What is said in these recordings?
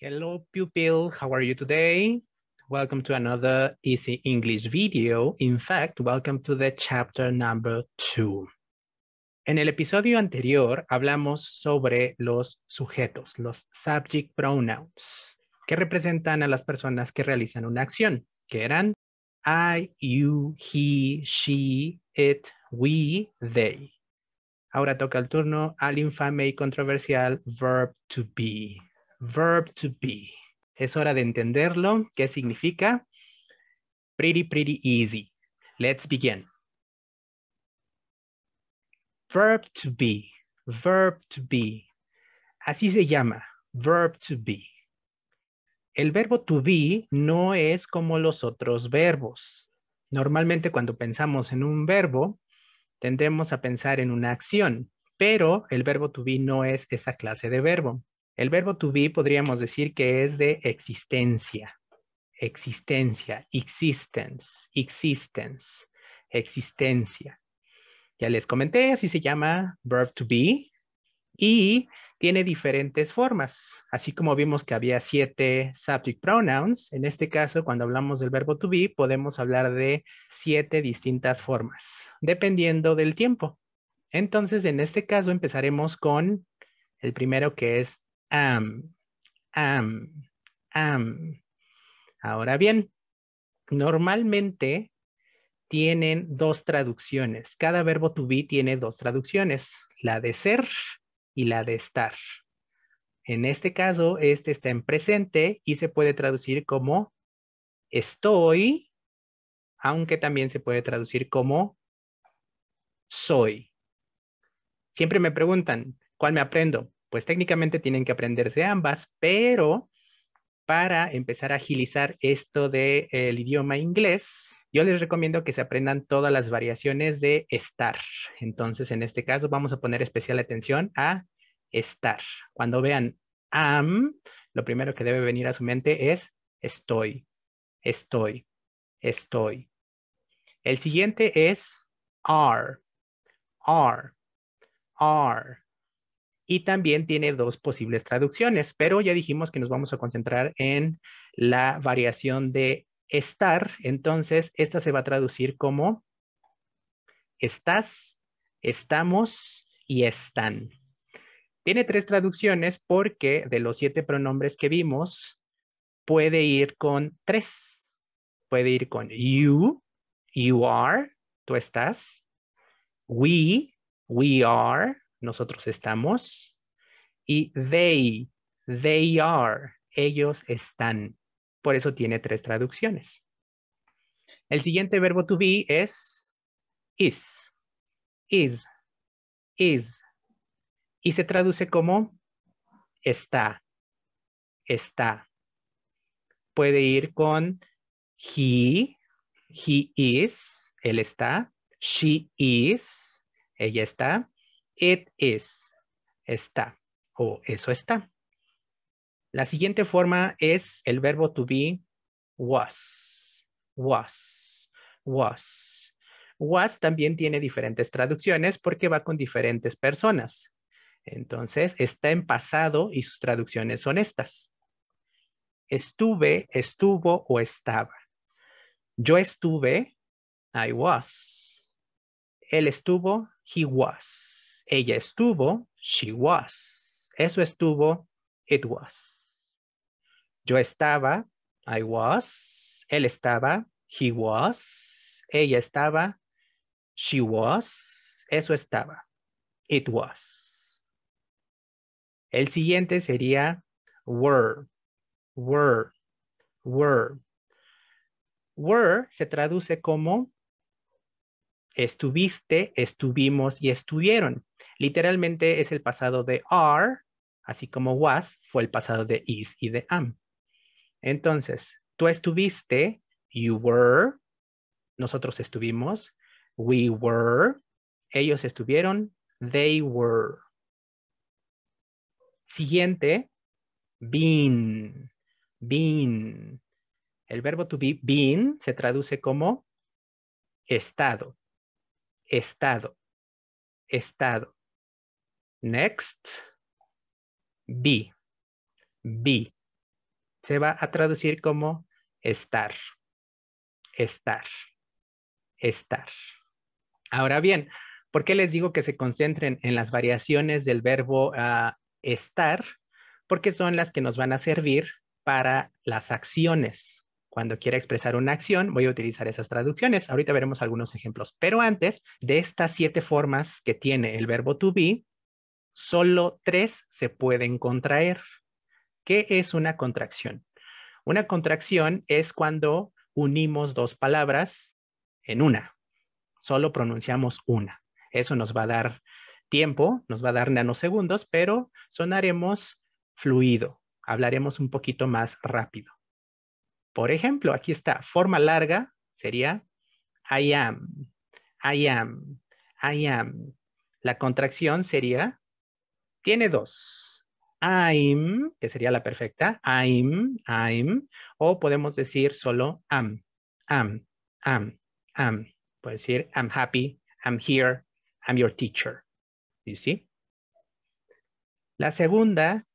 Hello pupil, how are you today? Welcome to another Easy English video. In fact, welcome to the chapter number two. En el episodio anterior hablamos sobre los sujetos, los subject pronouns, que representan a las personas que realizan una acción, que eran I, you, he, she, it, we, they. Ahora toca el turno al infame y controversial verb to be verb to be. Es hora de entenderlo. ¿Qué significa? Pretty, pretty easy. Let's begin. Verb to be. Verb to be. Así se llama. Verb to be. El verbo to be no es como los otros verbos. Normalmente cuando pensamos en un verbo, tendemos a pensar en una acción, pero el verbo to be no es esa clase de verbo. El verbo to be podríamos decir que es de existencia, existencia, existence, existence, existencia. Ya les comenté, así se llama verb to be y tiene diferentes formas. Así como vimos que había siete subject pronouns, en este caso, cuando hablamos del verbo to be, podemos hablar de siete distintas formas, dependiendo del tiempo. Entonces, en este caso, empezaremos con el primero que es Ahora bien, normalmente tienen dos traducciones. Cada verbo to be tiene dos traducciones, la de ser y la de estar. En este caso, este está en presente y se puede traducir como estoy, aunque también se puede traducir como soy. Siempre me preguntan, ¿cuál me aprendo? pues técnicamente tienen que aprenderse ambas, pero para empezar a agilizar esto del de, idioma inglés, yo les recomiendo que se aprendan todas las variaciones de estar. Entonces, en este caso, vamos a poner especial atención a estar. Cuando vean am, lo primero que debe venir a su mente es estoy, estoy, estoy. El siguiente es are, are, are y también tiene dos posibles traducciones, pero ya dijimos que nos vamos a concentrar en la variación de estar, entonces esta se va a traducir como estás, estamos y están. Tiene tres traducciones porque de los siete pronombres que vimos, puede ir con tres. Puede ir con you, you are, tú estás, we, we are, nosotros estamos. Y they, they are, ellos están. Por eso tiene tres traducciones. El siguiente verbo to be es is, is, is. Y se traduce como está, está. Puede ir con he, he is, él está, she is, ella está, It is. Está o eso está. La siguiente forma es el verbo to be was. Was. Was. Was también tiene diferentes traducciones porque va con diferentes personas. Entonces, está en pasado y sus traducciones son estas. Estuve, estuvo o estaba. Yo estuve, I was. Él estuvo, he was. Ella estuvo, she was. Eso estuvo, it was. Yo estaba, I was. Él estaba, he was. Ella estaba, she was. Eso estaba, it was. El siguiente sería were, were, were. Were se traduce como estuviste, estuvimos y estuvieron. Literalmente es el pasado de are, así como was, fue el pasado de is y de am. Entonces, tú estuviste, you were, nosotros estuvimos, we were, ellos estuvieron, they were. Siguiente, been, been. El verbo to be, been, se traduce como estado estado, estado. Next, be, be. Se va a traducir como estar, estar, estar. Ahora bien, ¿por qué les digo que se concentren en las variaciones del verbo ah, estar? Porque son las que nos van a servir para las acciones, cuando quiera expresar una acción, voy a utilizar esas traducciones. Ahorita veremos algunos ejemplos. Pero antes, de estas siete formas que tiene el verbo to be, solo tres se pueden contraer. ¿Qué es una contracción? Una contracción es cuando unimos dos palabras en una. Solo pronunciamos una. Eso nos va a dar tiempo, nos va a dar nanosegundos, pero sonaremos fluido, hablaremos un poquito más rápido. Por ejemplo, aquí está, forma larga sería I am, I am, I am. La contracción sería, tiene dos. I'm, que sería la perfecta, I'm, I'm, o podemos decir solo am, am, am, am. Puede decir I'm happy, I'm here, I'm your teacher. You see? La segunda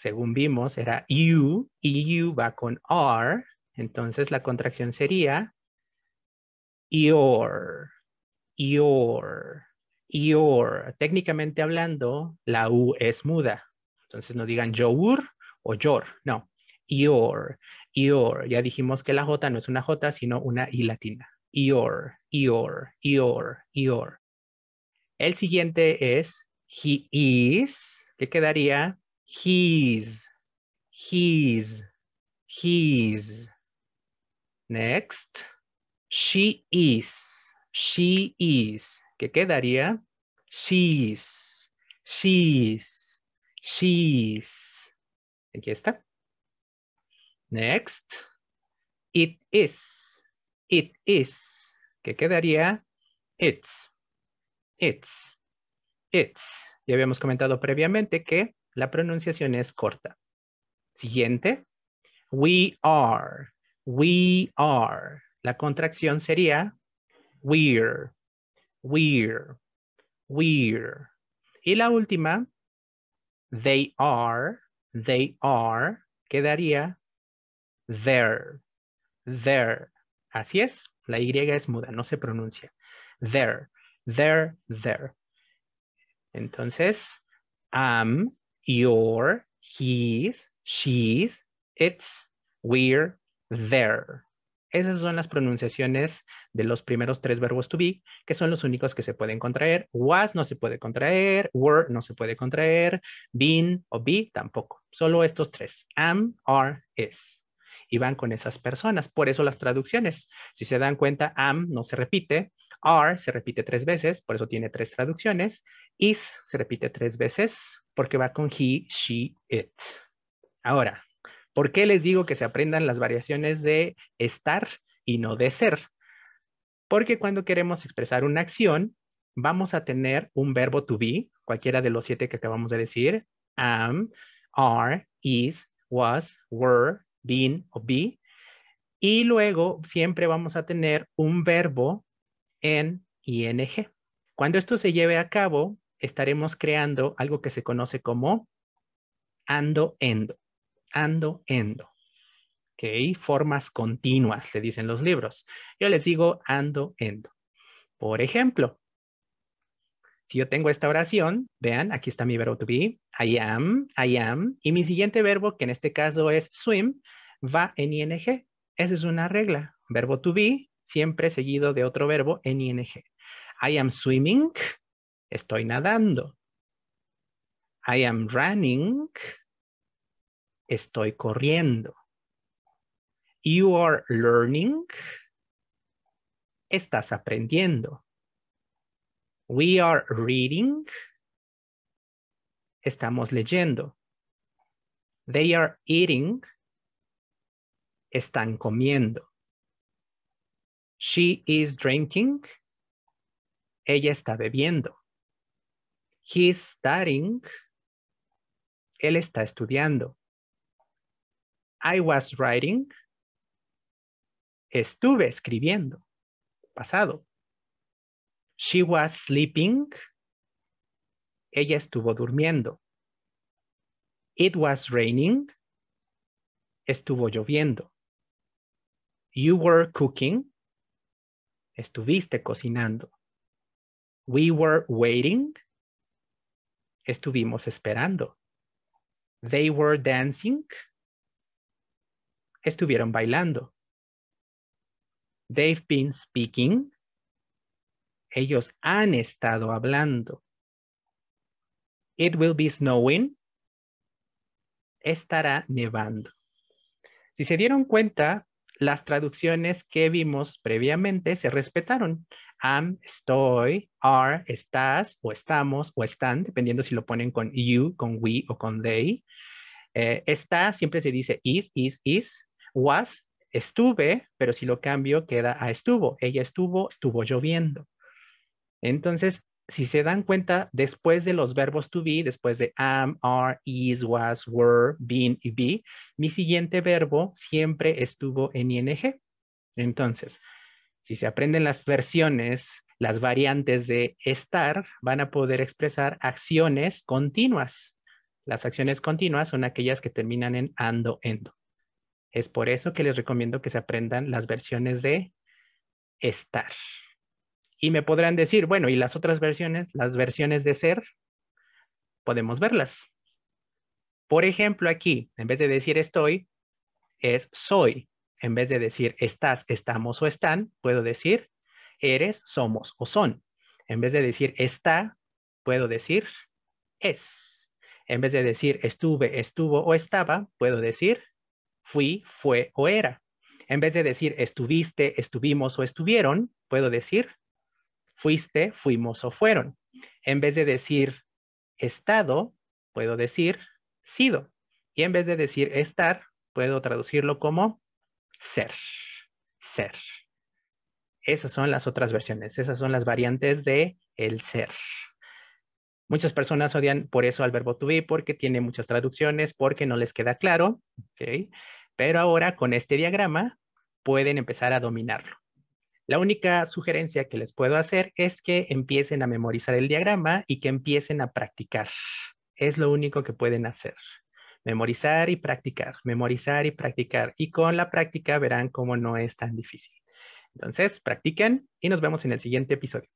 según vimos, era you, y you va con R. Entonces la contracción sería your, your, your. Técnicamente hablando, la U es muda. Entonces no digan YOUR o your, no. Your, your. Ya dijimos que la J no es una J, sino una I latina. Your, your, your, your. El siguiente es he is, que quedaría He's, he's, he's. Next, she is, she is. ¿Qué quedaría? She's, she's, she's. Aquí está. Next, it is, it is. ¿Qué quedaría? It's, it's, it's. Ya habíamos comentado previamente que la pronunciación es corta. Siguiente. We are. We are. La contracción sería we're. We're. We're. Y la última, they are. They are. Quedaría there. There. Así es. La Y es muda, no se pronuncia. There. There. There. Entonces, am, your, he's, she's, it's, we're, there. Esas son las pronunciaciones de los primeros tres verbos to be, que son los únicos que se pueden contraer. Was no se puede contraer, were no se puede contraer, been o be tampoco. Solo estos tres, am, are, is. Y van con esas personas. Por eso las traducciones. Si se dan cuenta, am no se repite, are se repite tres veces, por eso tiene tres traducciones, is se repite tres veces, porque va con he, she, it. Ahora, ¿por qué les digo que se aprendan las variaciones de estar y no de ser? Porque cuando queremos expresar una acción, vamos a tener un verbo to be, cualquiera de los siete que acabamos de decir, am, are, is, was, were, been o be. Y luego siempre vamos a tener un verbo en ing. Cuando esto se lleve a cabo, estaremos creando algo que se conoce como ando endo, ando endo. Formas continuas, le dicen los libros. Yo les digo ando endo. Por ejemplo, si yo tengo esta oración, vean, aquí está mi verbo to be, I am, I am, y mi siguiente verbo, que en este caso es swim, va en ing. Esa es una regla. Verbo to be siempre seguido de otro verbo en ing. I am swimming, Estoy nadando. I am running. Estoy corriendo. You are learning. Estás aprendiendo. We are reading. Estamos leyendo. They are eating. Están comiendo. She is drinking. Ella está bebiendo. He's studying. Él está estudiando. I was writing. Estuve escribiendo. Pasado. She was sleeping. Ella estuvo durmiendo. It was raining. Estuvo lloviendo. You were cooking. Estuviste cocinando. We were waiting estuvimos esperando. They were dancing. Estuvieron bailando. They've been speaking. Ellos han estado hablando. It will be snowing. Estará nevando. Si se dieron cuenta, las traducciones que vimos previamente se respetaron am, estoy, are, estás, o estamos, o están, dependiendo si lo ponen con you, con we o con they. Eh, está siempre se dice is, is, is. Was, estuve, pero si lo cambio queda a estuvo. Ella estuvo, estuvo lloviendo. Entonces, si se dan cuenta, después de los verbos to be, después de am, are, is, was, were, been y be, mi siguiente verbo siempre estuvo en ing. Entonces, si se aprenden las versiones, las variantes de estar, van a poder expresar acciones continuas. Las acciones continuas son aquellas que terminan en ando, endo. Es por eso que les recomiendo que se aprendan las versiones de estar. Y me podrán decir, bueno, ¿y las otras versiones? Las versiones de ser, podemos verlas. Por ejemplo, aquí, en vez de decir estoy, es soy. En vez de decir estás, estamos o están, puedo decir eres, somos o son. En vez de decir está, puedo decir es. En vez de decir estuve, estuvo o estaba, puedo decir fui, fue o era. En vez de decir estuviste, estuvimos o estuvieron, puedo decir fuiste, fuimos o fueron. En vez de decir estado, puedo decir sido. Y en vez de decir estar, puedo traducirlo como ser, ser. Esas son las otras versiones, esas son las variantes de el ser. Muchas personas odian por eso al verbo to be, porque tiene muchas traducciones, porque no les queda claro, pero ahora con este diagrama pueden empezar a dominarlo. La única sugerencia que les puedo hacer es que empiecen a memorizar el diagrama y que empiecen a practicar. Es lo único que pueden hacer memorizar y practicar, memorizar y practicar. Y con la práctica verán cómo no es tan difícil. Entonces, practiquen y nos vemos en el siguiente episodio.